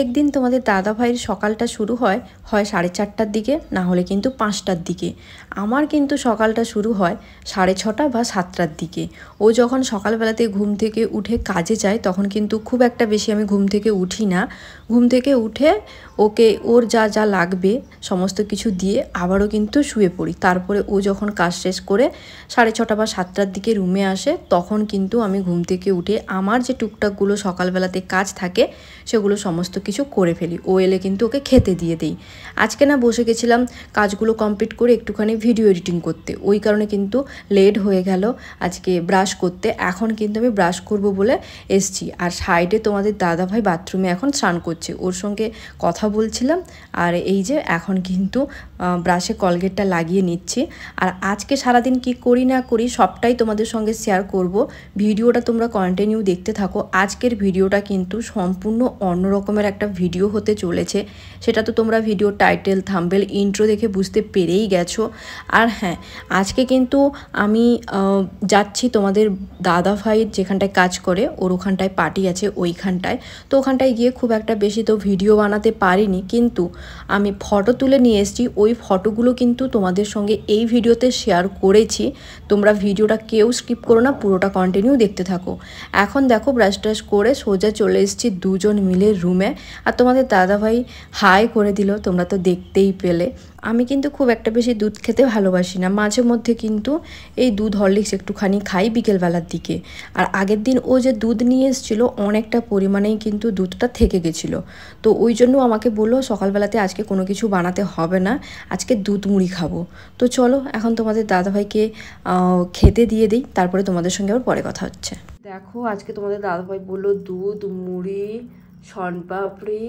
প্রত্যেক দিন তোমাদের দাদা ভাইয়ের সকালটা শুরু হয় হয় সাড়ে চারটার দিকে না হলে কিন্তু পাঁচটার দিকে আমার কিন্তু সকালটা শুরু হয় সাড়ে ছটা বা সাতটার দিকে ও যখন সকালবেলাতে ঘুম থেকে উঠে কাজে যায় তখন কিন্তু খুব একটা বেশি আমি ঘুম থেকে উঠি না ঘুম থেকে উঠে ওকে ওর যা যা লাগবে সমস্ত কিছু দিয়ে আবারও কিন্তু শুয়ে পড়ি তারপরে ও যখন কাজ শেষ করে সাড়ে ছটা বা সাতটার দিকে রুমে আসে তখন কিন্তু আমি ঘুম থেকে উঠে আমার যে টুকটাকগুলো সকালবেলাতে কাজ থাকে সেগুলো সমস্ত কিছু করে ফেলি ও এলে কিন্তু ওকে খেতে দিয়ে দেই আজকে না বসে গেছিলাম কাজগুলো কমপ্লিট করে একটুখানি ভিডিও এডিটিং করতে ওই কারণে কিন্তু লেট হয়ে গেল আজকে ব্রাশ করতে এখন কিন্তু আমি ব্রাশ করব বলে এসছি আর সাইডে তোমাদের দাদাভাই বাথরুমে এখন স্নান করছে ওর সঙ্গে কথা বলছিলাম আর এই যে এখন কিন্তু ব্রাশে কলগেটটা লাগিয়ে নিচ্ছি আর আজকে সারাদিন কি করি না করি সবটাই তোমাদের সঙ্গে শেয়ার করব ভিডিওটা তোমরা কন্টিনিউ দেখতে থাকো আজকের ভিডিওটা কিন্তু সম্পূর্ণ অন্য রকমের একটা একটা ভিডিও হতে চলেছে সেটা তো তোমরা ভিডিও টাইটেল থাম্বেল ইন্ট্রো দেখে বুঝতে পেরেই গেছো আর হ্যাঁ আজকে কিন্তু আমি যাচ্ছি তোমাদের দাদা ভাই যেখানটায় কাজ করে ওর ওখানটায় পার্টি আছে ওইখানটায় তো ওখানটায় গিয়ে খুব একটা বেশি তো ভিডিও বানাতে পারিনি কিন্তু আমি ফটো তুলে নিয়ে এসেছি ওই ফটোগুলো কিন্তু তোমাদের সঙ্গে এই ভিডিওতে শেয়ার করেছি তোমরা ভিডিওটা কেউ স্কিপ করো না পুরোটা কন্টিনিউ দেখতে থাকো এখন দেখো ব্রাশ ট্রাশ করে সোজা চলে এসেছি দুজন মিলে রুমে আর তোমাদের দাদাভাই হাই করে দিল তোমরা তো দেখতেই পেলে আমি কিন্তু খুব একটা বেশি দুধ খেতে ভালোবাসি না মাঝে মধ্যে কিন্তু এই দুধ হরলিক্স একটুখানি খাই বিকেলবেলার দিকে আর আগের দিন ও যে দুধ নিয়ে এসেছিলো অনেকটা পরিমাণেই কিন্তু দুধটা থেকে গেছিলো তো ওই জন্য আমাকে বললো সকালবেলাতে আজকে কোনো কিছু বানাতে হবে না আজকে দুধ মুড়ি খাবো তো চলো এখন তোমাদের দাদাভাইকে খেতে দিয়ে দিই তারপরে তোমাদের সঙ্গে আবার পরে কথা হচ্ছে দেখো আজকে তোমাদের দাদাভাই বললো দুধ মুড়ি শনপাপড়ি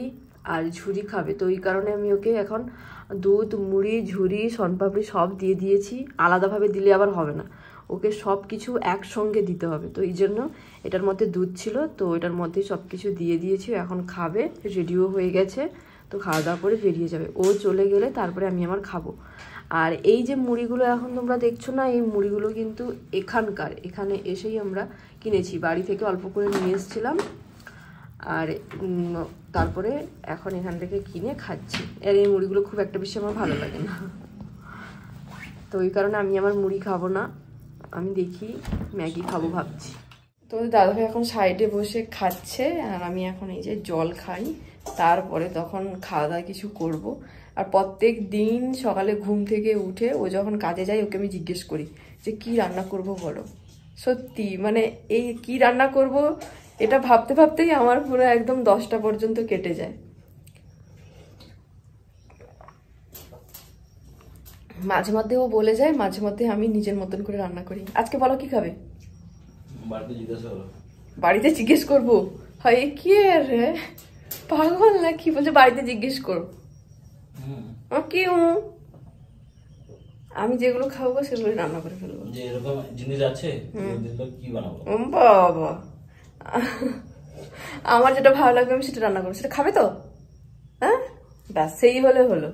আর ঝুড়ি খাবে তো ওই কারণে আমি ওকে এখন দুধ মুড়ি ঝুড়ি শনপাপড়ি সব দিয়ে দিয়েছি আলাদাভাবে দিলে আবার হবে না ওকে সব কিছু একসঙ্গে দিতে হবে তো এই জন্য এটার মধ্যে দুধ ছিল তো এটার মধ্যেই সব কিছু দিয়ে দিয়েছি এখন খাবে রেডিও হয়ে গেছে তো খাওয়া দাওয়া করে বেরিয়ে যাবে ও চলে গেলে তারপরে আমি আমার খাবো আর এই যে মুড়িগুলো এখন তোমরা দেখছো না এই মুড়িগুলো কিন্তু এখানকার এখানে এসেই আমরা কিনেছি বাড়ি থেকে অল্প করে নিয়ে এসেছিলাম আর তারপরে এখন এখান থেকে কিনে খাচ্ছি আর এই মুড়িগুলো খুব একটা বেশি আমার ভালো লাগে না তো ওই কারণে আমি আমার মুড়ি খাবো না আমি দেখি ম্যাগি খাবো ভাবছি তো দাদাভাই এখন সাইডে বসে খাচ্ছে আর আমি এখন এই যে জল খাই তারপরে তখন খাওয়া দাওয়া কিছু করব। আর প্রত্যেক দিন সকালে ঘুম থেকে উঠে ও যখন কাজে যায় ওকে আমি জিজ্ঞেস করি যে কি রান্না করব বলো সত্যি মানে এই কি রান্না করব এটা ভাবতে ভাবতেই আমার পুরো একদম দশটা পর্যন্ত কেটে যায় মাঝে মধ্যে ও বলে যায় মাঝে মধ্যে আমি নিজের মতন করে রান্না করি আজকে বলো কি খাবে বাড়িতে জিজ্ঞেস করবো হয় কি রে পাগল না কি বলছে বাড়িতে জিজ্ঞেস করো কি আমি যেগুলো খাবো সেগুলো রান্না করে ফেলবো জিনিস আছে বাবা আমার যেটা ভালো লাগবে আমি সেটা রান্না করবো সেটা খাবে তো হ্যাঁ ব্যাস সেই হলে হলো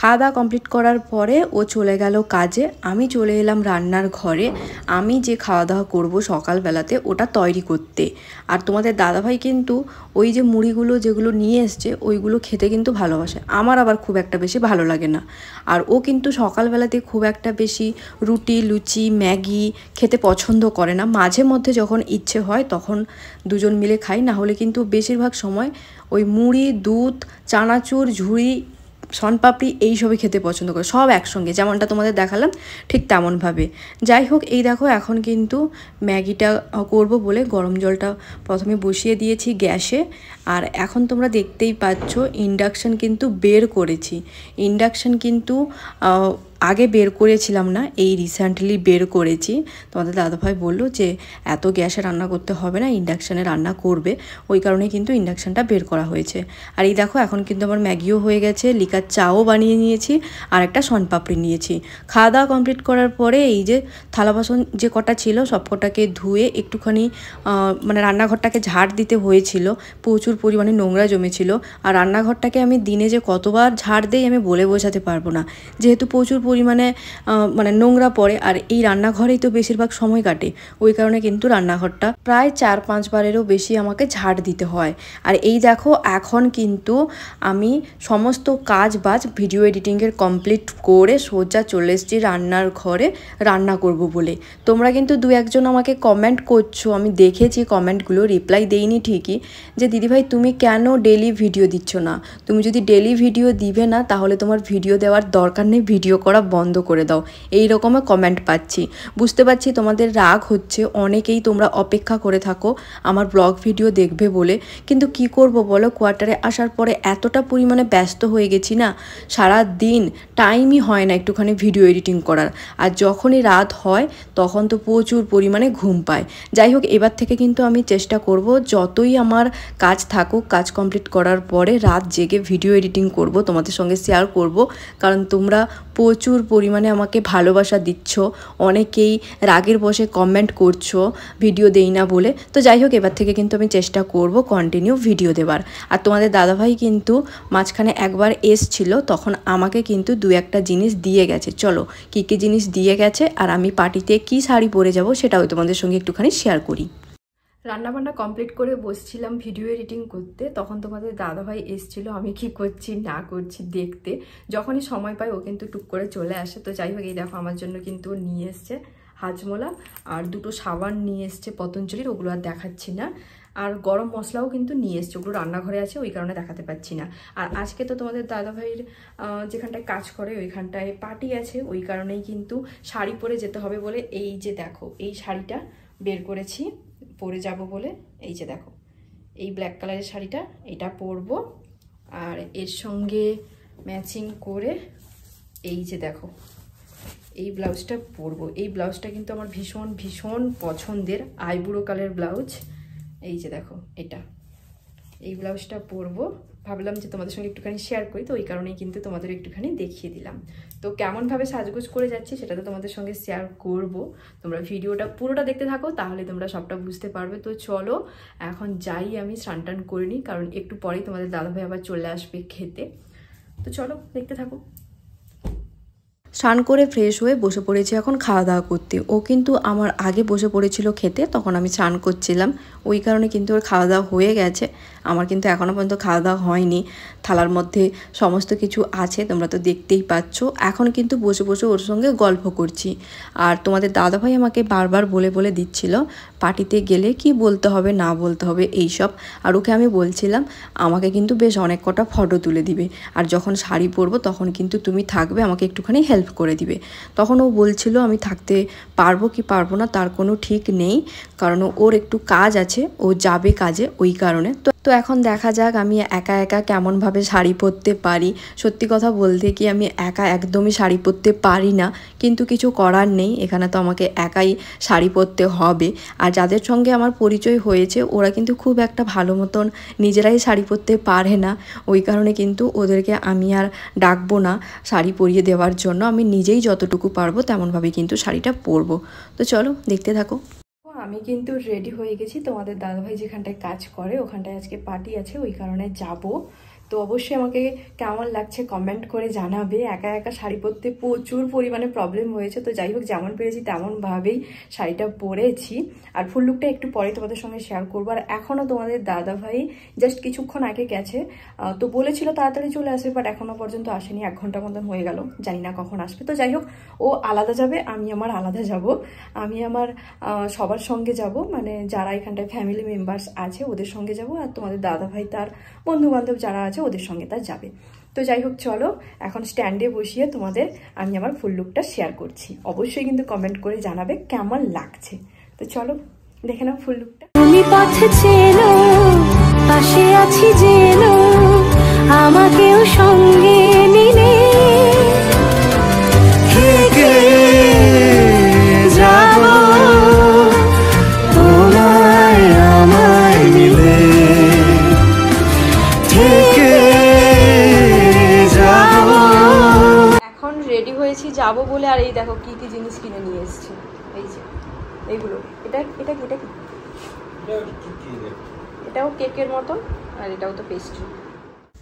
খাওয়া দাওয়া কমপ্লিট করার পরে ও চলে গেল কাজে আমি চলে এলাম রান্নার ঘরে আমি যে খাওয়া দাওয়া করবো সকালবেলাতে ওটা তৈরি করতে আর তোমাদের দাদাভাই কিন্তু ওই যে মুড়িগুলো যেগুলো নিয়ে এসছে ওইগুলো খেতে কিন্তু ভালোবাসে আমার আবার খুব একটা বেশি ভালো লাগে না আর ও কিন্তু সকালবেলাতে খুব একটা বেশি রুটি লুচি ম্যাগি খেতে পছন্দ করে না মাঝে মধ্যে যখন ইচ্ছে হয় তখন দুজন মিলে খাই না হলে কিন্তু বেশিরভাগ সময় ওই মুড়ি দুধ চানাচুর ঝুড়ি শনপাপড়ি এই সবই খেতে পছন্দ করে সব একসঙ্গে যেমনটা তোমাদের দেখালাম ঠিক তেমনভাবে যাই হোক এই দেখো এখন কিন্তু ম্যাগিটা করব বলে গরম জলটা প্রথমে বসিয়ে দিয়েছি গ্যাসে আর এখন তোমরা দেখতেই পাচ্ছ ইন্ডাকশান কিন্তু বের করেছি ইন্ডাকশান কিন্তু আগে বের করেছিলাম না এই রিসেন্টলি বের করেছি তোমাদের দাদাভাই বললো যে এত গ্যাসে রান্না করতে হবে না ইন্ডাকশানে রান্না করবে ওই কারণে কিন্তু ইন্ডাকশানটা বের করা হয়েছে আর এই দেখো এখন কিন্তু আমার ম্যাগিও হয়ে গেছে লিকার চাও বানিয়ে নিয়েছি আর একটা সনপাপড়ি নিয়েছি খাওয়া দাওয়া কমপ্লিট করার পরে এই যে থালা বাসন যে কটা ছিল সব কটাকে ধুয়ে একটুখানি মানে রান্নাঘরটাকে ঝাড় দিতে হয়েছিল প্রচুর পরিমাণে নোংরা জমেছিল আর রান্নাঘরটাকে আমি দিনে যে কতবার ঝাড় দেই আমি বলে বোঝাতে পারবো না যেহেতু প্রচুর পরিমাণে মানে নোংরা পড়ে আর এই রান্নাঘরেই তো বেশিরভাগ সময় কাটে ওই কারণে কিন্তু রান্নাঘরটা প্রায় চার পাঁচবারেরও বেশি আমাকে ঝাড় দিতে হয় আর এই দেখো এখন কিন্তু আমি সমস্ত কাজ বাজ ভিডিও এডিটিংয়ের কমপ্লিট করে সোজা চলে এসেছি রান্নার ঘরে রান্না করব বলে তোমরা কিন্তু দু একজন আমাকে কমেন্ট করছো আমি দেখেছি কমেন্টগুলো রিপ্লাই দেইনি ঠিকই যে দিদিভাই তুমি কেন ডেলি ভিডিও দিচ্ছ না তুমি যদি ডেলি ভিডিও দিবে না তাহলে তোমার ভিডিও দেওয়ার দরকার নেই ভিডিও করা পড়া বন্ধ করে দাও এই রকম কমেন্ট পাচ্ছি বুঝতে পারছি তোমাদের রাগ হচ্ছে অনেকেই তোমরা অপেক্ষা করে থাকো আমার ব্লগ ভিডিও দেখবে বলে কিন্তু কি করব বলো কোয়ার্টারে আসার পরে এতটা পরিমাণে ব্যস্ত হয়ে গেছি না সারা দিন টাইমই হয় না একটুখানি ভিডিও এডিটিং করার আর যখনই রাত হয় তখন তো প্রচুর পরিমাণে ঘুম পায় যাই হোক এবার থেকে কিন্তু আমি চেষ্টা করব যতই আমার কাজ থাকুক কাজ কমপ্লিট করার পরে রাত জেগে ভিডিও এডিটিং করব তোমাদের সঙ্গে শেয়ার করব কারণ তোমরা প্রচুর পরিমাণে আমাকে ভালোবাসা দিচ্ছ অনেকেই রাগের বসে কমেন্ট করছো ভিডিও দেই না বলে তো যাই হোক এবার থেকে কিন্তু আমি চেষ্টা করব কন্টিনিউ ভিডিও দেবার আর তোমাদের দাদাভাই কিন্তু মাঝখানে একবার এসছিল তখন আমাকে কিন্তু দু একটা জিনিস দিয়ে গেছে চলো কী কী জিনিস দিয়ে গেছে আর আমি পার্টিতে কি শাড়ি পরে যাব সেটাও তোমাদের সঙ্গে একটুখানি শেয়ার করি রান্নাবান্না কমপ্লিট করে বসছিলাম ভিডিও এডিটিং করতে তখন তোমাদের দাদাভাই এসছিল আমি কি করছি না করছি দেখতে যখনই সময় পাই ও কিন্তু টুক করে চলে আসে তো যাই হোক এই দেখো আমার জন্য কিন্তু নিয়ে এসছে হাজমোলা আর দুটো সাবান নিয়ে এসছে পতঞ্জলির ওগুলো আর দেখাচ্ছি না আর গরম মশলাও কিন্তু নিয়ে এসছে ওগুলো রান্নাঘরে আছে ওই কারণে দেখাতে পাচ্ছি না আর আজকে তো তোমাদের দাদাভাইয়ের যেখানটায় কাজ করে ওইখানটায় পার্টি আছে ওই কারণেই কিন্তু শাড়ি পরে যেতে হবে বলে এই যে দেখো এই শাড়িটা বের করেছি পরে যাব বলে এই যে দেখো এই ব্ল্যাক কালারের শাড়িটা এটা পরবো আর এর সঙ্গে ম্যাচিং করে এই যে দেখো এই ব্লাউজটা পরবো এই ব্লাউজটা কিন্তু আমার ভীষণ ভীষণ পছন্দের আইবুড়ো কালার ব্লাউজ এই যে দেখো এটা এই ব্লাউজটা পরবো ভাবলাম যে তোমাদের সঙ্গে একটুখানি শেয়ার করি তো ওই কারণেই কিন্তু তোমাদের একটুখানি দেখিয়ে দিলাম তো কেমনভাবে সাজগোজ করে যাচ্ছি সেটা তো তোমাদের সঙ্গে শেয়ার করব তোমরা ভিডিওটা পুরোটা দেখতে থাকো তাহলে তোমরা সবটা বুঝতে পারবে তো চলো এখন যাই আমি স্নান টান করিনি কারণ একটু পরেই তোমাদের দাদাভাই আবার চলে আসবে খেতে তো চলো দেখতে থাকো স্নান করে ফ্রেশ হয়ে বসে পড়েছি এখন খাওয়া দাওয়া করতে ও কিন্তু আমার আগে বসে পড়েছিল খেতে তখন আমি স্নান করছিলাম ওই কারণে কিন্তু ওর খাওয়া দাওয়া হয়ে গেছে আমার কিন্তু এখনও পর্যন্ত খাওয়া দাওয়া হয়নি থালার মধ্যে সমস্ত কিছু আছে তোমরা তো দেখতেই পাচ্ছ এখন কিন্তু বসে বসে ওর সঙ্গে গল্প করছি আর তোমাদের দাদাভাই আমাকে বারবার বলে বলে দিচ্ছিল পার্টিতে গেলে কি বলতে হবে না বলতে হবে এইসব আর ওকে আমি বলছিলাম আমাকে কিন্তু বেশ অনেক কটা ফটো তুলে দিবে আর যখন শাড়ি পরবো তখন কিন্তু তুমি থাকবে আমাকে একটুখানি হেল্প হেল্প করে দিবে তখন ও বলছিল আমি থাকতে পারবো কি পারবো না তার কোনো ঠিক নেই কারণ ওর একটু কাজ আছে ও যাবে কাজে ওই কারণে তো তো এখন দেখা যাক আমি একা একা কেমনভাবে শাড়ি পরতে পারি সত্যি কথা বলতে কি আমি একা একদমই শাড়ি পরতে পারি না কিন্তু কিছু করার নেই এখানে তো আমাকে একাই শাড়ি পরতে হবে আর যাদের সঙ্গে আমার পরিচয় হয়েছে ওরা কিন্তু খুব একটা ভালো মতন নিজেরাই শাড়ি পরতে পারে না ওই কারণে কিন্তু ওদেরকে আমি আর ডাকবো না শাড়ি পরিয়ে দেওয়ার জন্য আমি নিজেই যতটুকু পারবো তেমনভাবে কিন্তু শাড়িটা পরবো তো চলো দেখতে থাকো আমি কিন্তু রেডি হয়ে গেছি তোমাদের দাদাভাই যেখানটায় কাজ করে ওখানটায় আজকে পার্টি আছে ওই কারণে যাবো তো অবশ্যই আমাকে কেমন লাগছে কমেন্ট করে জানাবে একা একা শাড়ি পরতে প্রচুর পরিমাণে প্রবলেম হয়েছে তো যাই হোক যেমন পেরেছি তেমনভাবেই শাড়িটা পরেছি আর ফুল লুকটা একটু পরে তোমাদের সঙ্গে শেয়ার করবো আর এখনও তোমাদের দাদা ভাই জাস্ট কিছুক্ষণ আগে গেছে তো বলেছিল তাড়াতাড়ি চলে আসবে বাট এখনও পর্যন্ত আসেনি এক ঘন্টা মতন হয়ে গেল জানি না কখন আসবে তো যাই হোক ও আলাদা যাবে আমি আমার আলাদা যাব আমি আমার সবার সঙ্গে যাব মানে যারা এখানটায় ফ্যামিলি মেম্বার্স আছে ওদের সঙ্গে যাব আর তোমাদের দাদা ভাই তার বন্ধুবান্ধব যারা আছে আছে ওদের সঙ্গে তার যাবে তো যাই হোক চলো এখন স্ট্যান্ডে বসিয়ে তোমাদের আমি আমার ফুল লুকটা শেয়ার করছি অবশ্যই কিন্তু কমেন্ট করে জানাবে কেমন লাগছে তো চলো দেখে নাও ফুল লুকটা তুমি পথে চেনো পাশে আছি যেন আমাকেও সঙ্গে বলে আর এই দেখো কী কী জিনিস কিনে নিয়ে এসছে এই যে এইগুলো এটা এটা কি এটা কি এটাও কেকের মতো আর এটাও তো পেস্ট্রি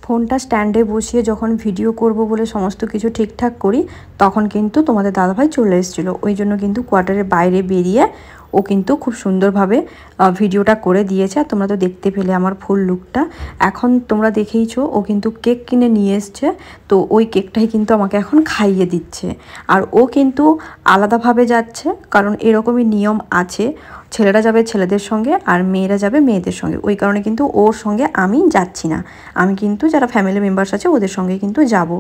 ফোনটা স্ট্যান্ডে বসিয়ে যখন ভিডিও করব বলে সমস্ত কিছু ঠিকঠাক করি তখন কিন্তু তোমাদের দাদাভাই চলে এসেছিলো ওই জন্য কিন্তু কোয়ার্টারের বাইরে বেরিয়ে ও কিন্তু খুব সুন্দরভাবে ভিডিওটা করে দিয়েছে আর তোমরা তো দেখতে পেলে আমার ফুল লুকটা এখন তোমরা দেখেইছো ও কিন্তু কেক কিনে নিয়ে এসছে তো ওই কেকটাই কিন্তু আমাকে এখন খাইয়ে দিচ্ছে আর ও কিন্তু আলাদাভাবে যাচ্ছে কারণ এরকমই নিয়ম আছে ছেলেরা যাবে ছেলেদের সঙ্গে আর মেয়েরা যাবে মেয়েদের সঙ্গে ওই কারণে কিন্তু ওর সঙ্গে আমি যাচ্ছি না আমি কিন্তু যারা ফ্যামিলি মেম্বার্স আছে ওদের সঙ্গে কিন্তু যাব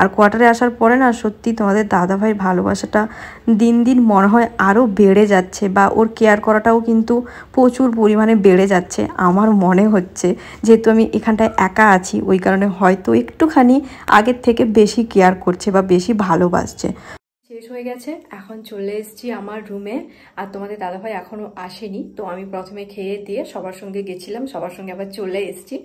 আর কোয়ার্টারে আসার পরে না সত্যি তোমাদের দাদাভাই ভালোবাসাটা দিন দিন মনে হয় আরও বেড়ে যাচ্ছে বা ওর কেয়ার করাটাও কিন্তু প্রচুর পরিমাণে বেড়ে যাচ্ছে আমার মনে হচ্ছে যেহেতু আমি এখানটায় একা আছি ওই কারণে হয়তো একটুখানি আগের থেকে বেশি কেয়ার করছে বা বেশি ভালোবাসছে শেষ হয়ে গেছে এখন চলে এসেছি আমার রুমে আর তোমাদের দাদাভাই এখনও আসেনি তো আমি প্রথমে খেয়ে দিয়ে সবার সঙ্গে গেছিলাম সবার সঙ্গে আবার চলে এসেছি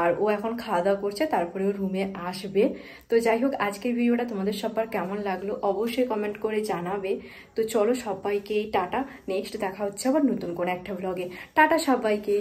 আর ও এখন খাওয়া দাওয়া করছে তারপরে ও রুমে আসবে তো যাই হোক আজকের ভিডিওটা তোমাদের সবার কেমন লাগলো অবশ্যই কমেন্ট করে জানাবে তো চলো সবাইকে টাটা নেক্সট দেখা হচ্ছে আবার নতুন কোনো একটা ব্লগে টাটা সবাইকে